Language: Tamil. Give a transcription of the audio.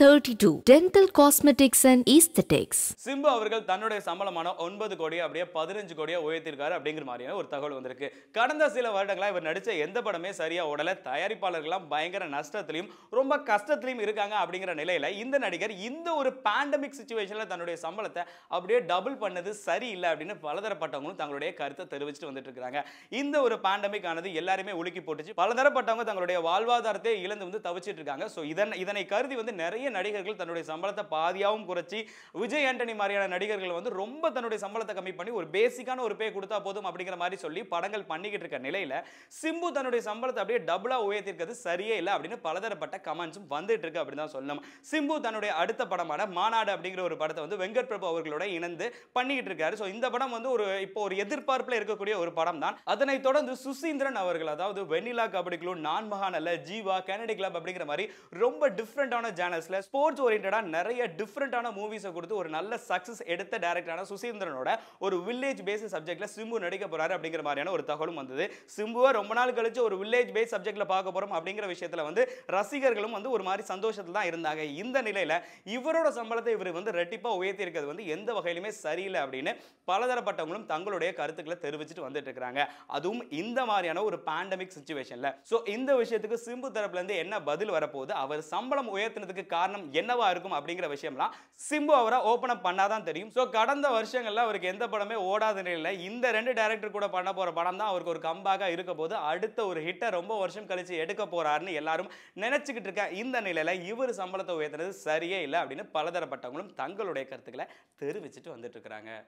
dental cosmetics and aesthetics Simbu அவர்கள் தன்னுடைய சம்பளமான ஒன்பது கோடி அப்படியே பதினஞ்சு கோடியா உயர்த்திருக்காரு அப்படிங்கிற மாதிரியான ஒரு தகவல் வந்திருக்கு கடந்த சில வருடங்களா இவர் நடிச்ச எந்த படமே சரியா உடல தயாரிப்பாளர்கள்லாம் பயங்கர நஷ்டத்திலையும் ரொம்ப கஷ்டத்திலையும் இருக்காங்க அப்படிங்கிற நிலையில இந்த நடிகர் இந்த ஒரு பேண்டமிக் சுச்சுவேஷன்ல தன்னுடைய சம்பளத்தை அப்படியே டபுள் பண்ணது சரியில்லை அப்படின்னு பலதரப்பட்டவங்களும் தங்களுடைய கருத்தை தெரிவிச்சுட்டு வந்துட்டு இருக்காங்க இந்த ஒரு பேண்டமிக் ஆனது எல்லாருமே உலுக்கி போட்டுச்சு பலதரப்பட்டவங்க தங்களுடைய வாழ்வாதாரத்தை இழந்து வந்து தவிச்சிட்டு இருக்காங்க ஸோ இதன் இதனை கருதி வந்து நிறைய நிறைய நடிகர்கள் தன்னுடைய சம்பளத்தை பாதியாகவும் குறைச்சி விஜய் ஆண்டனி மாதிரியான நடிகர்கள் வந்து ரொம்ப தன்னுடைய சம்பளத்தை கம்மி பண்ணி ஒரு பேசிக்கான ஒரு பே கொடுத்தா போதும் அப்படிங்கிற மாதிரி சொல்லி படங்கள் பண்ணிக்கிட்டு இருக்க நிலையில் சிம்பு தன்னுடைய சம்பளத்தை அப்படியே டபுளாக உயர்த்திருக்கிறது சரியே இல்லை அப்படின்னு பலதரப்பட்ட கமெண்ட்ஸும் வந்துட்டு இருக்கு அப்படின்னு தான் சொல்லணும் சிம்பு தன்னுடைய அடுத்த படமான மாநாடு அப்படிங்கிற ஒரு படத்தை வந்து வெங்கட் பிரபு அவர்களோட இணைந்து பண்ணிக்கிட்டு இருக்காரு ஸோ இந்த படம் வந்து ஒரு இப்போ ஒரு எதிர்பார்ப்பில் இருக்கக்கூடிய ஒரு படம் தான் அதனைத் தொடர்ந்து சுசீந்திரன் அவர்கள் அதாவது வெண்ணிலா கபடி குழு நான் மகான் அல்ல ஜீவா கனடி கிளப் அப்படிங்கிற மாதிரி ரொம்ப டிஃப்ரெண்டான சேனல்ஸில் நெட்ஃப்ளிக்ஸில் ஸ்போர்ட்ஸ் ஓரியன்டாக நிறைய டிஃப்ரெண்ட்டான மூவிஸை கொடுத்து ஒரு நல்ல சக்ஸஸ் எடுத்த டேரக்டரான சுசீந்திரனோட ஒரு வில்லேஜ் பேஸ்ட் சப்ஜெக்ட்டில் சிம்பு நடிக்க போகிறாரு அப்படிங்கிற மாதிரியான ஒரு தகவலும் வந்தது சிம்புவை ரொம்ப நாள் கழிச்சு ஒரு வில்லேஜ் பேஸ் சப்ஜெக்ட்டில் பார்க்க போகிறோம் அப்படிங்கிற விஷயத்தில் வந்து ரசிகர்களும் வந்து ஒரு மாதிரி சந்தோஷத்தில் தான் இருந்தாங்க இந்த நிலையில் இவரோட சம்பளத்தை இவர் வந்து ரெட்டிப்பாக உயர்த்தியிருக்கிறது வந்து எந்த வகையிலுமே சரியில்லை அப்படின்னு பலதரப்பட்டவங்களும் தங்களுடைய கருத்துக்களை தெரிவிச்சுட்டு வந்துட்டு இருக்கிறாங்க அதுவும் இந்த மாதிரியான ஒரு பேண்டமிக் சுச்சுவேஷனில் ஸோ இந்த விஷயத்துக்கு சிம்பு தரப்புலேருந்து என்ன பதில் வரப்போகுது அவர் சம்பளம் உயர்த்தினதுக்கு காரணம் என்னவா இருக்கும் அப்படிங்கிற விஷயம்லாம் சிம்பு அவரை ஓப்பன் அப் பண்ணாதான் தெரியும் ஸோ கடந்த வருஷங்களில் அவருக்கு எந்த படமே ஓடாத நிலையில் இந்த ரெண்டு டேரக்டர் கூட பண்ண போகிற படம் தான் அவருக்கு ஒரு கம்பாக இருக்க போது அடுத்த ஒரு ஹிட்டை ரொம்ப வருஷம் கழிச்சு எடுக்க போறாருன்னு எல்லாரும் நினைச்சுக்கிட்டு இருக்க இந்த நிலையில இவர் சம்பளத்தை உயர்த்தினது சரியே இல்லை அப்படின்னு பலதரப்பட்டவங்களும் தங்களுடைய கருத்துக்களை தெரிவிச்சுட்டு வந்துட்டு இருக்கிறாங்க